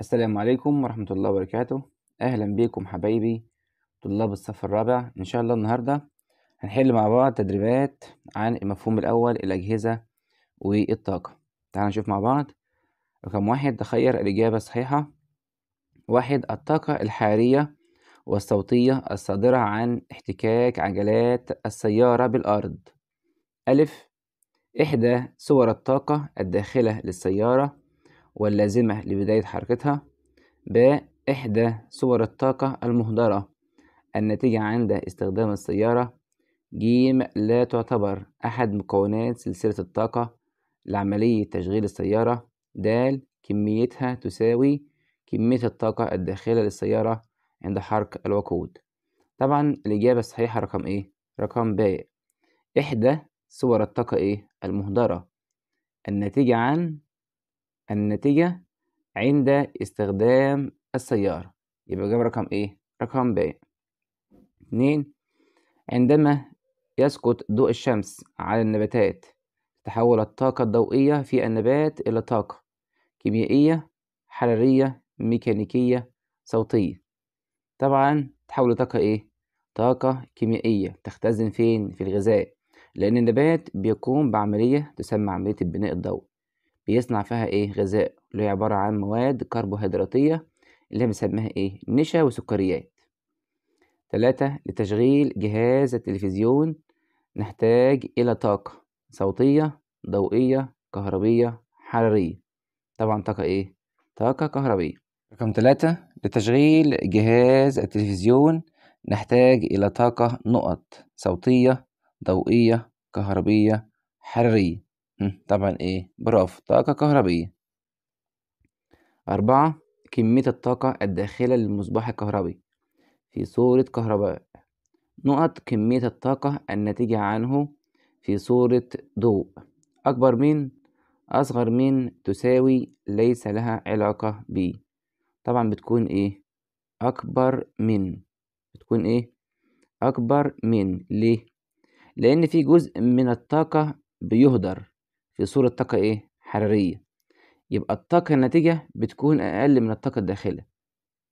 السلام عليكم ورحمة الله وبركاته أهلا بيكم حبايبي طلاب الصف الرابع إن شاء الله النهاردة هنحل مع بعض تدريبات عن المفهوم الأول الأجهزة والطاقة تعالوا نشوف مع بعض رقم واحد تخير الإجابة الصحيحة واحد الطاقة الحرارية والصوتية الصادرة عن احتكاك عجلات السيارة بالأرض ألف إحدى صور الطاقة الداخلة للسيارة واللازمة لبداية حركتها ب إحدى صور الطاقة المهدرة الناتجة عند استخدام السيارة ج لا تعتبر أحد مكونات سلسلة الطاقة لعملية تشغيل السيارة د كميتها تساوي كمية الطاقة الداخلة للسيارة عند حرق الوقود طبعا الإجابة الصحيحة رقم إيه؟ رقم ب إحدى صور الطاقة إيه؟ المهدرة الناتجة عن النتيجة عند استخدام السيارة يبقى جاب رقم ايه رقم ب اتنين عندما يسقط ضوء الشمس على النباتات تحول الطاقة الضوئية في النبات إلى طاقة كيميائية حرارية ميكانيكية صوتية طبعا تحول طاقة إيه؟ طاقة كيميائية تختزن فين؟ في الغذاء لأن النبات بيقوم بعملية تسمى عملية البناء الضوئي بيصنع فيها ايه غذاء اللي هي عبارة عن مواد كربوهيدراتية اللي بنسميها ايه نشا وسكريات تلاتة لتشغيل جهاز التلفزيون نحتاج إلى طاقة صوتية ضوئية كهربية حرارية طبعا طاقة إيه؟ طاقة كهربية رقم تلاتة لتشغيل جهاز التلفزيون نحتاج إلى طاقة نقط صوتية ضوئية كهربية حرارية طبعا ايه برافو طاقة كهربية أربعة كمية الطاقة الداخلة للمصباح الكهربي في صورة كهرباء نقط كمية الطاقة الناتجة عنه في صورة ضوء أكبر من أصغر من تساوي ليس لها علاقة ب طبعا بتكون إيه أكبر من بتكون إيه أكبر من ليه لأن في جزء من الطاقة بيهدر في صورة طاقة إيه؟ حرارية يبقى الطاقة الناتجة بتكون أقل من الطاقة الداخلة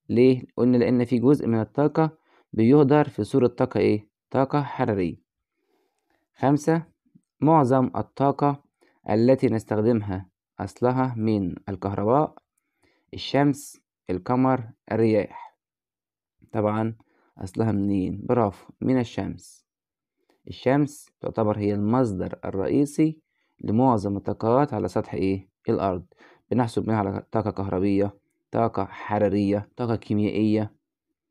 ليه؟ قلنا لأن في جزء من الطاقة بيهدر في صورة طاقة إيه؟ طاقة حرارية خمسة معظم الطاقة التي نستخدمها أصلها من الكهرباء الشمس القمر الرياح طبعا أصلها منين؟ برافو من الشمس الشمس تعتبر هي المصدر الرئيسي لمعظم الطاقات على سطح إيه؟ الأرض بنحسب منها على طاقة كهربية طاقة حرارية طاقة كيميائية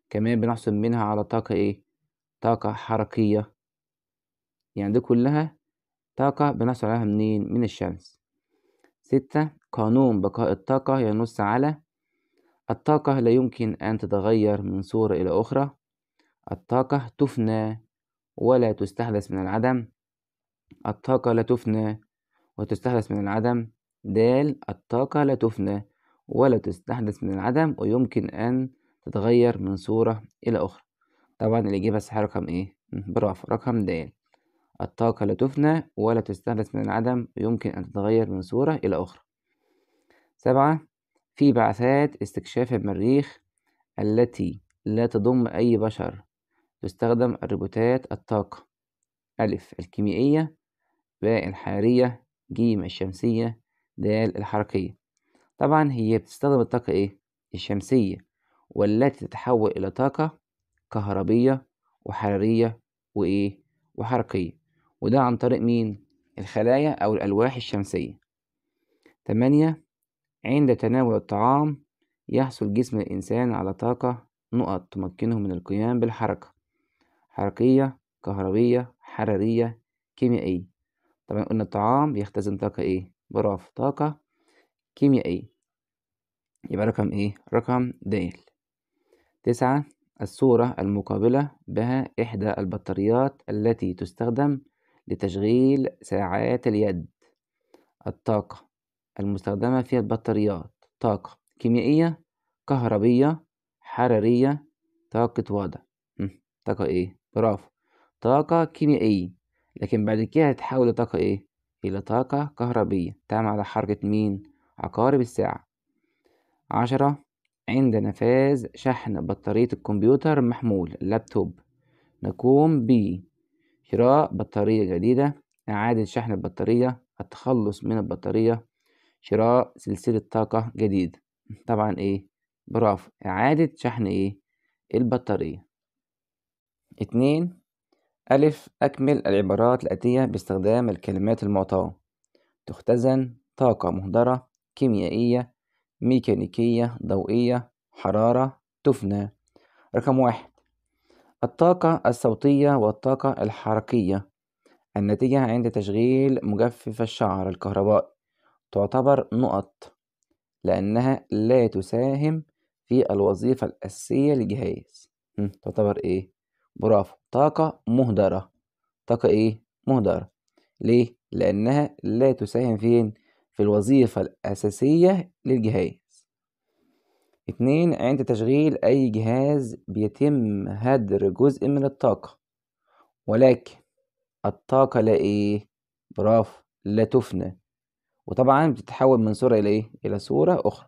كمان بنحسب منها على طاقة إيه؟ طاقة حركية يعني دي كلها طاقة بنحصل عليها منين؟ من الشمس ستة قانون بقاء الطاقة ينص على الطاقة لا يمكن أن تتغير من صورة إلى أخرى الطاقة تفنى ولا تستحدث من العدم الطاقة لا تفنى وتستحدث من العدم د الطاقة لا تفنى ولا تستحدث من العدم ويمكن أن تتغير من صورة إلى أخرى طبعا الإجابة الصحيحة رقم إيه؟ برافو رقم د الطاقة لا تفنى ولا تستحدث من العدم ويمكن أن تتغير من صورة إلى أخرى سبعة في بعثات استكشاف المريخ التي لا تضم أي بشر تستخدم الروبوتات الطاقة ألف الكيميائية باء الحرارية ج الشمسية د الحركية طبعا هي بتستخدم الطاقة إيه؟ الشمسية والتي تتحول إلى طاقة كهربية وحرارية وإيه؟ وحركية وده عن طريق مين؟ الخلايا أو الألواح الشمسية تمانية عند تناول الطعام يحصل جسم الإنسان على طاقة نقط تمكنه من القيام بالحركة حركية كهربية حرارية كيميائية طبعا قلنا الطعام بيختزن طاقة ايه برافو طاقة كيميائية يبقى رقم ايه رقم د تسعة الصورة المقابلة بها إحدى البطاريات التي تستخدم لتشغيل ساعات اليد الطاقة المستخدمة في البطاريات طاقة كيميائية كهربية حرارية طاقة وضع طاقة ايه برافو طاقة كيميائية لكن بعد كده هتتحول لطاقة ايه إلى طاقة كهربية تعمل على حركة مين عقارب الساعة عشرة عند نفاذ شحن بطارية الكمبيوتر المحمول اللابتوب نقوم بشراء بطارية جديدة إعادة شحن البطارية التخلص من البطارية شراء سلسلة طاقة جديدة طبعا ايه برافو إعادة شحن ايه البطارية اتنين ألف أكمل العبارات الآتية باستخدام الكلمات المعطاة تختزن طاقة مهدرة كيميائية ميكانيكية ضوئية حرارة تفنى رقم واحد الطاقة الصوتية والطاقة الحركية الناتجة عند تشغيل مجفف الشعر الكهربائي تعتبر نقط لأنها لا تساهم في الوظيفة الأساسية للجهاز تعتبر إيه؟ برافو طاقة مهدرة طاقة إيه؟ مهدرة ليه؟ لأنها لا تساهم فين؟ في الوظيفة الأساسية للجهاز اتنين عند تشغيل أي جهاز بيتم هدر جزء من الطاقة ولكن الطاقة لا إيه؟ برافو لا تفنى وطبعا بتتحول من صورة إلى إيه؟ إلى صورة أخرى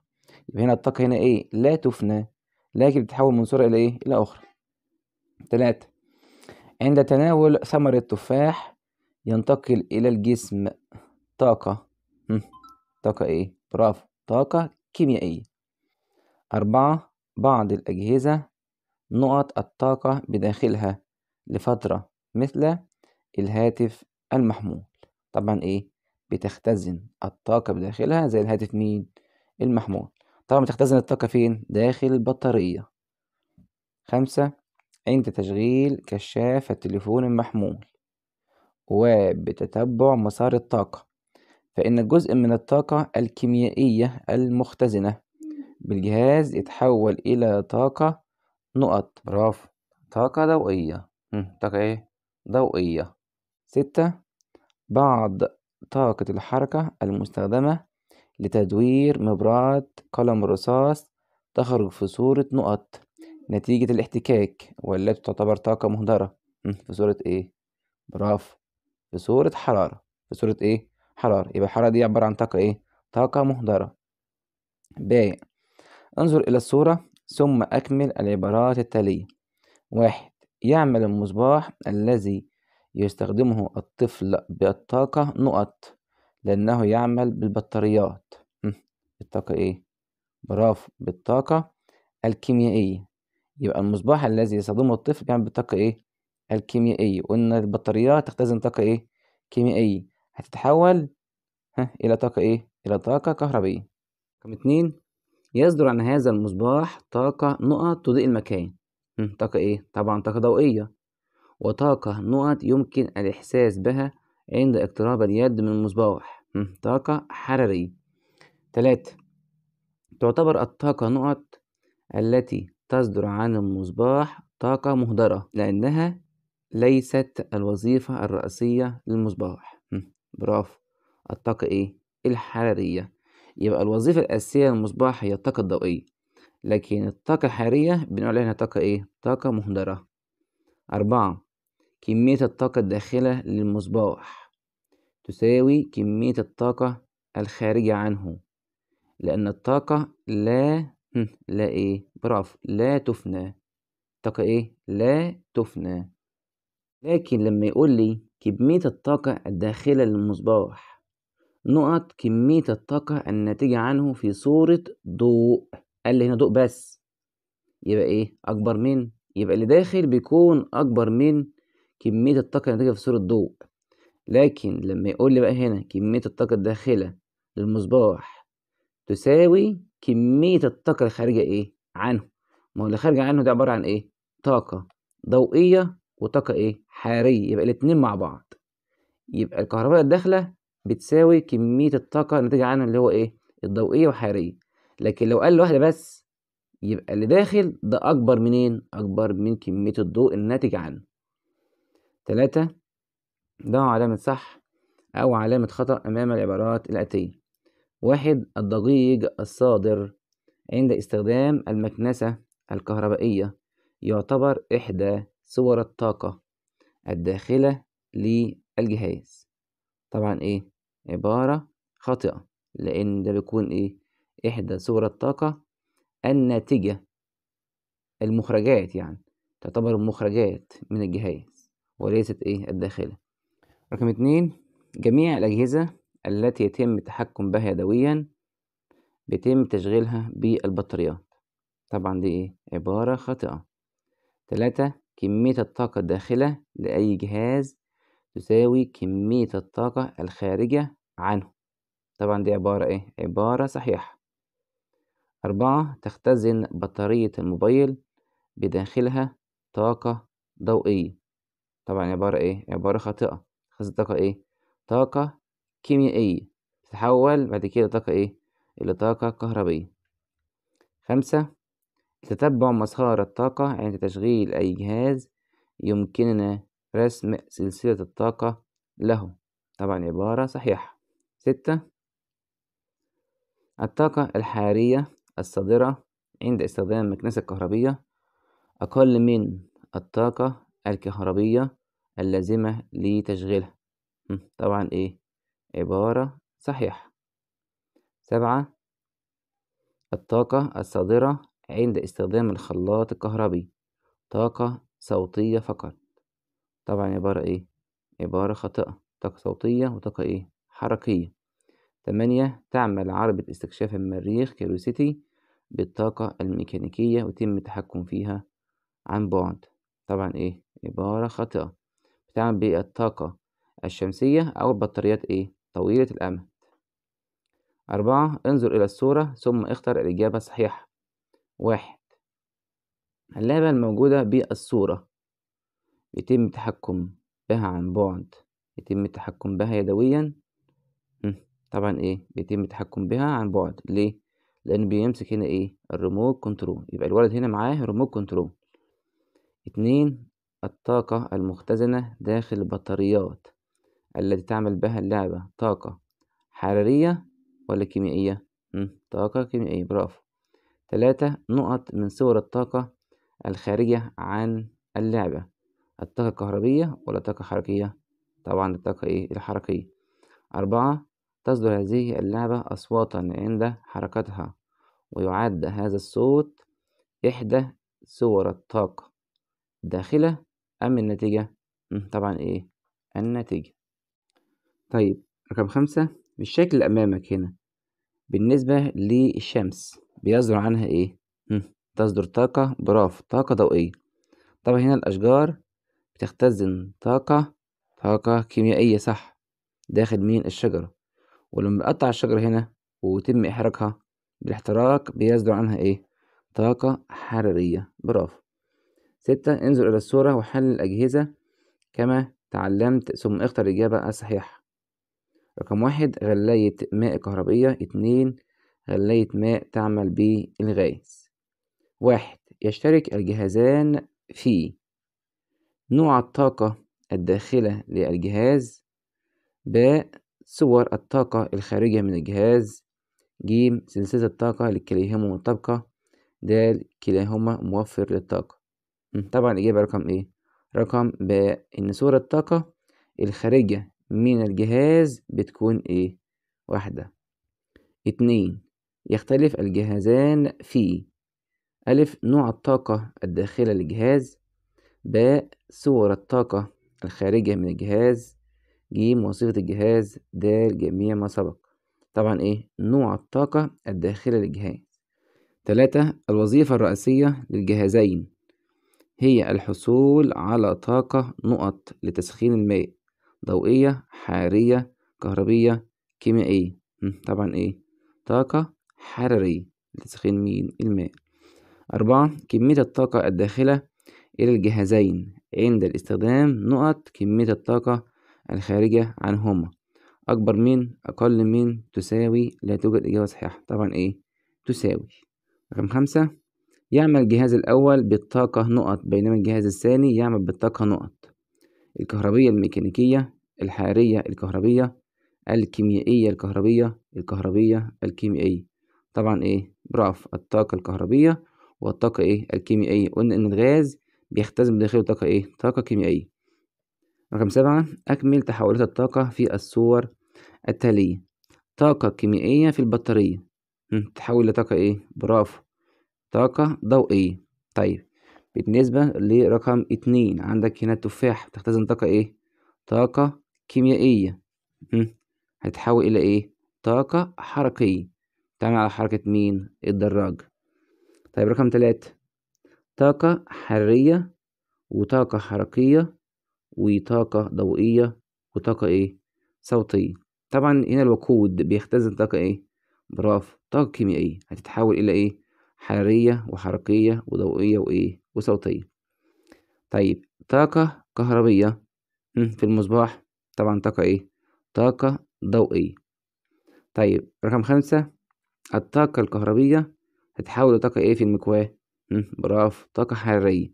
يبقى هنا الطاقة هنا إيه؟ لا تفنى لكن بتتحول من صورة إلى إيه؟ إلى أخرى ثلاثة عند تناول ثمر التفاح ينتقل إلى الجسم طاقة طاقة إيه؟ برافو طاقة كيميائية أربعة بعض الأجهزة نقط الطاقة بداخلها لفترة مثل الهاتف المحمول طبعا إيه؟ بتختزن الطاقة بداخلها زي الهاتف مين؟ المحمول طبعا بتختزن الطاقة فين؟ داخل البطارية خمسة عند تشغيل كشاف التليفون المحمول وبتتبع مسار الطاقة فإن جزء من الطاقة الكيميائية المختزنة بالجهاز يتحول إلى طاقة نقط برافو طاقة ضوئية طاقة إيه؟ ضوئية ستة بعض طاقة الحركة المستخدمة لتدوير مبرات قلم الرصاص تخرج في صورة نقط نتيجة الاحتكاك والتي تعتبر طاقة مهدرة في صورة إيه؟ برافو في صورة حرارة في صورة إيه؟ حرارة يبقى الحرارة دي عبارة عن طاقة إيه؟ طاقة مهدرة باء انظر إلى الصورة ثم أكمل العبارات التالية واحد يعمل المصباح الذي يستخدمه الطفل بالطاقة نقط لأنه يعمل بالبطاريات الطاقة إيه؟ برافو بالطاقة الكيميائية يبقى المصباح الذي يصدمه الطفل بيعمل بالطاقة إيه؟ الكيميائية وإن البطاريات تختزن طاقة إيه؟ كيميائية هتتحول ها إلى طاقة إيه؟ إلى طاقة كهربية رقم اتنين يصدر عن هذا المصباح طاقة نقط تضيء المكان طاقة إيه؟ طبعا طاقة ضوئية وطاقة نقط يمكن الإحساس بها عند اقتراب اليد من المصباح طاقة حرارية تلاتة تعتبر الطاقة نقط التي تصدر عن المصباح طاقة مهدرة لأنها ليست الوظيفة الرئيسية للمصباح برافو الطاقة إيه؟ الحرارية يبقى الوظيفة الأساسية للمصباح هي الطاقة الضوئية لكن الطاقة الحرارية بنقول عليها طاقة إيه؟ طاقة مهدرة أربعة كمية الطاقة الداخلة للمصباح تساوي كمية الطاقة الخارجة عنه لأن الطاقة لا لا إيه برافو لا تفنى طاقة إيه لا تفنى لكن لما يقول لي كمية الطاقة الداخلة للمصباح نقط كمية الطاقة الناتجة عنه في صورة ضوء قال لي هنا ضوء بس يبقى إيه أكبر من يبقى اللي داخل بيكون أكبر من كمية الطاقة الناتجة في صورة ضوء لكن لما يقول لي بقى هنا كمية الطاقة الداخلة للمصباح تساوي كمية الطاقة الخارجة إيه؟ عنه ما هو اللي خارج عنه ده عبارة عن إيه؟ طاقة ضوئية وطاقة إيه؟ حراريه يبقى الاتنين مع بعض يبقى الكهرباء الداخلة بتساوي كمية الطاقة الناتجة عنه اللي هو إيه؟ الضوئية والحرارية لكن لو قال واحدة بس يبقى اللي داخل ده أكبر منين؟ أكبر من كمية الضوء الناتج عنه تلاتة ده علامة صح أو علامة خطأ أمام العبارات الآتية واحد الضجيج الصادر عند استخدام المكنسة الكهربائية يعتبر إحدى صور الطاقة الداخلة للجهاز طبعا إيه عبارة خاطئة لأن ده بيكون إيه إحدى صور الطاقة الناتجة المخرجات يعني تعتبر مخرجات من الجهاز وليست إيه الداخلة رقم اتنين جميع الأجهزة التي يتم التحكم بها يدويا بيتم تشغيلها بالبطاريات طبعا دي ايه عبارة خاطئة تلاتة كمية الطاقة الداخلة لأي جهاز تساوي كمية الطاقة الخارجة عنه طبعا دي عبارة ايه عبارة صحيحة أربعة تختزن بطارية الموبايل بداخلها طاقة ضوئية طبعا عبارة ايه عبارة خاطئة تختزن طاقة ايه طاقة كيميائية تتحول بعد كده طاقة إيه إلى طاقة كهربية خمسة تتبع مسار الطاقة عند تشغيل أي جهاز يمكننا رسم سلسلة الطاقة له طبعا عبارة صحيحة ستة الطاقة الحرارية الصادرة عند استخدام المكنسة الكهربية أقل من الطاقة الكهربية اللازمة لتشغيلها طبعا إيه عبارة صحيحة سبعة الطاقة الصادرة عند استخدام الخلاط الكهربي طاقة صوتية فقط طبعا عبارة ايه عبارة خاطئة طاقة صوتية وطاقة ايه حركية ثمانية تعمل عربة استكشاف المريخ كيروسيتي بالطاقة الميكانيكية ويتم التحكم فيها عن بعد طبعا ايه عبارة خاطئة بتعمل بالطاقة الشمسية أو البطاريات ايه طويلة الأمد أربعة انظر إلى الصورة ثم اختر الإجابة الصحيحة واحد اللعبة الموجودة بالصورة يتم التحكم بها عن بعد يتم التحكم بها يدويا طبعا ايه بيتم التحكم بها عن بعد ليه لان بيمسك هنا ايه الريموت كنترول يبقى الولد هنا معاه ريموت كنترول اتنين الطاقة المختزنة داخل البطاريات التي تعمل بها اللعبة طاقة حرارية ولا كيميائية؟ طاقة كيميائية برافو تلاتة نقط من صور الطاقة الخارجة عن اللعبة الطاقة الكهربية ولا طاقة حركية؟ طبعا الطاقة إيه الحركية أربعة تصدر هذه اللعبة أصواتا عند حركتها ويعد هذا الصوت إحدى صور الطاقة داخلة أم النتيجة؟ طبعا إيه النتيجة طيب رقم خمسة الشكل اللي أمامك هنا بالنسبة للشمس بيصدر عنها إيه؟ تصدر طاقة برافو طاقة ضوئية طبعا هنا الأشجار بتختزن طاقة طاقة كيميائية صح داخل مين الشجرة ولما بقطع الشجرة هنا ويتم إحراقها بالاحتراق بيصدر عنها إيه؟ طاقة حرارية برافو ستة انظر إلى الصورة وحلل الأجهزة كما تعلمت ثم اختر الإجابة الصحيحة رقم واحد غلاية ماء كهربية اتنين غلاية ماء تعمل بالغاز واحد يشترك الجهازان في نوع الطاقة الداخلة للجهاز ب صور الطاقة الخارجة من الجهاز ج سلسلة الطاقة لكليهما مطابقة د كلاهما موفر للطاقة طبعا الإجابة رقم ايه رقم ب إن صورة الطاقة الخارجة من الجهاز بتكون إيه واحدة اتنين يختلف الجهازان في ألف نوع الطاقة الداخلة للجهاز باء صور الطاقة الخارجة من الجهاز جيم وصفة الجهاز دال جميع ما سبق طبعا إيه نوع الطاقة الداخلة للجهاز تلاتة الوظيفة الرئيسية للجهازين هي الحصول على طاقة نقط لتسخين الماء ضوئية حراريه كهربية كيميائية طبعا ايه طاقة حرارية لتسخين مين الماء أربعة كمية الطاقة الداخلة إلى الجهازين عند الاستخدام نقط كمية الطاقة الخارجة عنهما أكبر من أقل من تساوي لا توجد إجابة صحيحة طبعا إيه تساوي رقم خمسة يعمل الجهاز الأول بالطاقة نقط بينما الجهاز الثاني يعمل بالطاقة نقط الكهربية الميكانيكية الحرارية الكهربية الكيميائية الكهربية الكهربية الكيميائية طبعا ايه بضعف الطاقة الكهربية والطاقة ايه الكيميائية قلنا ان الغاز بيختزن بداخله طاقة ايه طاقة كيميائية رقم سبعة أكمل تحولات الطاقة في الصور التالية طاقة كيميائية في البطارية تحول لطاقة ايه برافو طاقة ضوئية طيب بالنسبة لرقم اتنين عندك هنا التفاح بتختزن طاقة ايه طاقة كيميائية هتحول هتتحول إلى إيه؟ طاقة حركية تعمل على حركة مين؟ الدراج طيب رقم تلاتة طاقة حرارية وطاقة حركية وطاقة ضوئية وطاقة إيه؟ صوتية طبعا هنا الوقود بيختزن طاقة إيه؟ برافو طاقة كيميائية هتتحول إلى إيه؟ حرارية وحركية وضوئية وإيه؟ وصوتية طيب طاقة كهربية في المصباح طبعا طاقة ايه طاقة ضوئية طيب رقم خمسة الطاقة الكهربية هتحول لطاقة ايه في المكواة برافو طاقة حرارية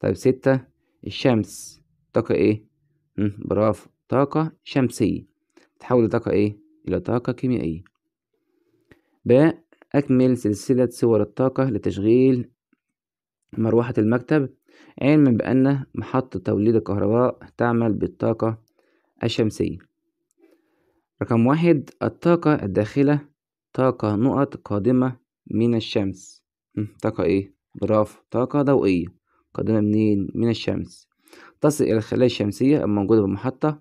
طيب ستة الشمس طاقة ايه برافو طاقة شمسية تحول لطاقة ايه الى طاقة كيميائية باء أكمل سلسلة صور الطاقة لتشغيل مروحة المكتب علما بأن محطة توليد الكهرباء تعمل بالطاقة الشمسية رقم واحد الطاقة الداخلة طاقة نقط قادمة من الشمس طاقة ايه برافو طاقة ضوئية قادمة منين من الشمس تصل إلى الخلايا الشمسية الموجودة بالمحطة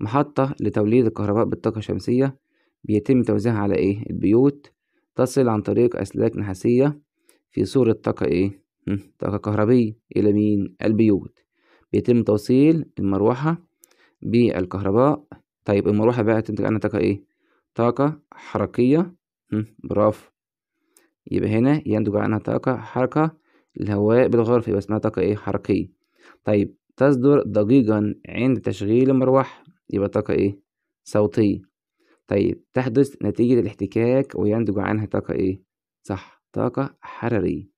محطة لتوليد الكهرباء بالطاقة الشمسية بيتم توزيعها على ايه البيوت تصل عن طريق أسلاك نحاسية في صورة طاقة ايه طاقة كهربية إلى مين البيوت بيتم توصيل المروحة بالكهرباء طيب المروحة بقى تنتج عنها طاقة إيه؟ طاقة حركية برافو يبقى هنا ينتج عنها طاقة حركة الهواء بالغرف يبقى اسمها طاقة إيه؟ حركية طيب تصدر ضجيجا عند تشغيل المروحة يبقى طاقة إيه؟ صوتية طيب تحدث نتيجة الاحتكاك وينتج عنها طاقة إيه؟ صح طاقة حرارية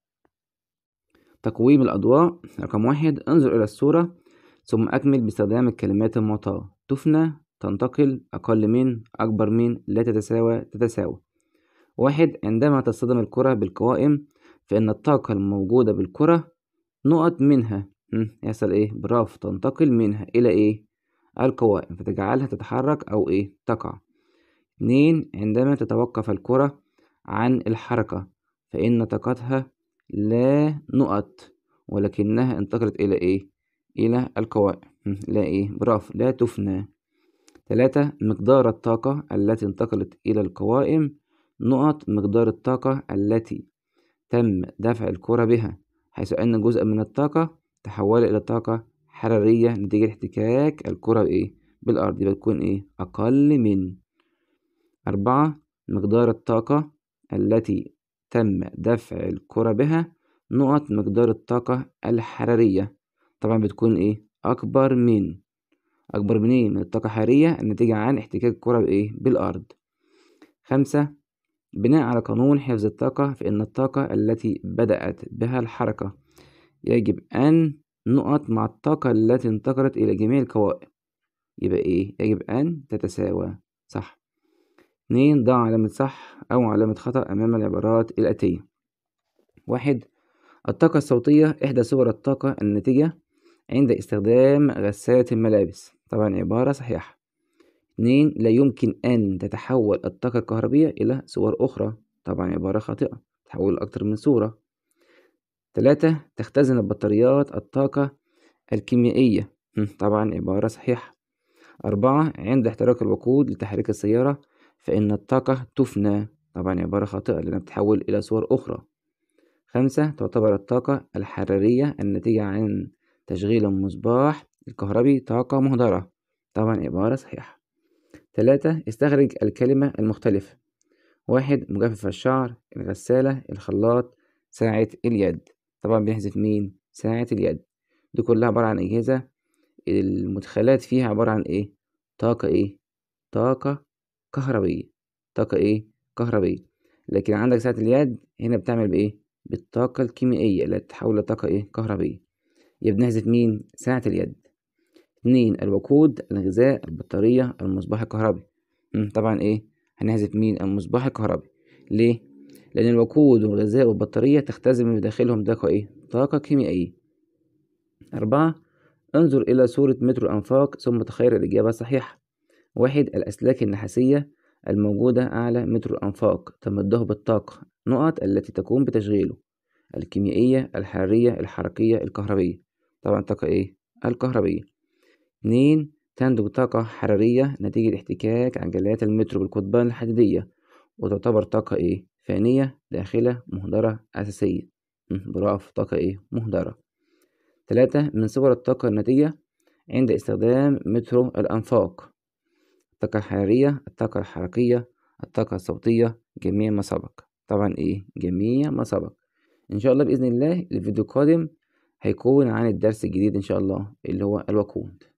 تقويم الأضواء رقم واحد انظر إلى الصورة ثم أكمل باستخدام الكلمات المعطاة تفنى تنتقل أقل من أكبر من لا تتساوى تتساوى واحد عندما تصطدم الكرة بالقوائم فإن الطاقة الموجودة بالكرة نقط منها يحصل إيه برافو تنتقل منها إلى إيه القوائم فتجعلها تتحرك أو إيه تقع اتنين عندما تتوقف الكرة عن الحركة فإن طاقتها لا نقط ولكنها انتقلت إلى إيه إلى القوائم لا إيه برافو لا تفنى ثلاثة مقدار الطاقة التي انتقلت إلى القوائم نقط مقدار الطاقة التي تم دفع الكرة بها حيث أن جزء من الطاقة تحول إلى طاقة حرارية نتيجة احتكاك الكرة بإيه بالأرض يبقى تكون إيه أقل من أربعة مقدار الطاقة التي تم دفع الكرة بها نقط مقدار الطاقة الحرارية طبعًا بتكون إيه، أكبر من أكبر من إيه، من الطاقة الحرارية الناتجة عن احتكاك الكرة بإيه، بالأرض. خمسه بناءً على قانون حفظ الطاقة، فإن الطاقة التي بدأت بها الحركة يجب أن نُقَط مع الطاقة التي انتقلت إلى جميع القوائم، يبقى إيه، يجب أن تتساوى، صح. اتنين ضع علامة صح أو علامة خطأ أمام العبارات الآتية: واحد الطاقة الصوتية إحدى صور الطاقة الناتجة عند استخدام غسالة الملابس طبعا عبارة صحيحة اتنين لا يمكن أن تتحول الطاقة الكهربية إلى صور أخرى طبعا عبارة خاطئة تحول أكثر من صورة تلاتة تختزن البطاريات الطاقة الكيميائية طبعا عبارة صحيحة أربعة عند احتراق الوقود لتحريك السيارة فإن الطاقة تفنى طبعا عبارة خاطئة لأنها بتتحول إلى صور أخرى خمسة تعتبر الطاقة الحرارية الناتجة عن تشغيل المصباح الكهربي طاقة مهدرة طبعا عبارة صحيحة تلاتة استخرج الكلمة المختلفة واحد مجفف الشعر الغسالة الخلاط ساعة اليد طبعا بنحذف مين ساعة اليد دي كلها عبارة عن أجهزة المدخلات فيها عبارة عن إيه طاقة إيه طاقة كهربية طاقة إيه كهربية لكن عندك ساعة اليد هنا بتعمل بإيه بالطاقة الكيميائية اللي تتحول لطاقة إيه كهربية يبقى بنحذف مين ساعة اليد اتنين الوقود الغذاء البطارية المصباح الكهربي طبعا ايه هنحذف مين المصباح الكهربي ليه لأن الوقود والغذاء والبطارية تختزن بداخلهم طاقة ايه طاقة كيميائية أربعة انظر إلى صورة متر الأنفاق ثم تخير الإجابة الصحيحة واحد الأسلاك النحاسية الموجودة أعلى متر الأنفاق تمده بالطاقة نقط التي تقوم بتشغيله الكيميائية الحرارية الحركية الكهربية طبعا طاقة إيه الكهربية اتنين تنتج طاقة حرارية نتيجة احتكاك عجلات المترو بالقضبان الحديدية وتعتبر طاقة إيه فانية داخلة مهدرة أساسية برافو طاقة إيه مهدرة تلاتة من صور الطاقة الناتجة عند استخدام مترو الأنفاق الطاقة الحرارية الطاقة الحركية الطاقة الصوتية جميع ما سبق طبعا إيه جميع ما سبق إن شاء الله بإذن الله الفيديو القادم هيكون عن الدرس الجديد إن شاء الله اللي هو الوقود